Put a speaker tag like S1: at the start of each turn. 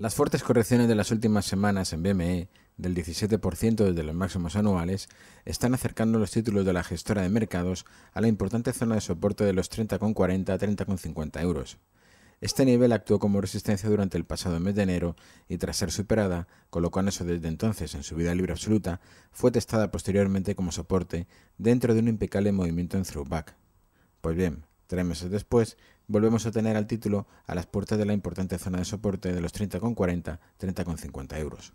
S1: Las fuertes correcciones de las últimas semanas en BME del 17% desde los máximos anuales están acercando los títulos de la gestora de mercados a la importante zona de soporte de los 30,40 a 30,50 euros. Este nivel actuó como resistencia durante el pasado mes de enero y tras ser superada, colocó eso desde entonces en su vida libre absoluta, fue testada posteriormente como soporte dentro de un impecable movimiento en throwback. Pues bien, Tres meses después, volvemos a tener al título a las puertas de la importante zona de soporte de los 30,40, 30,50 euros.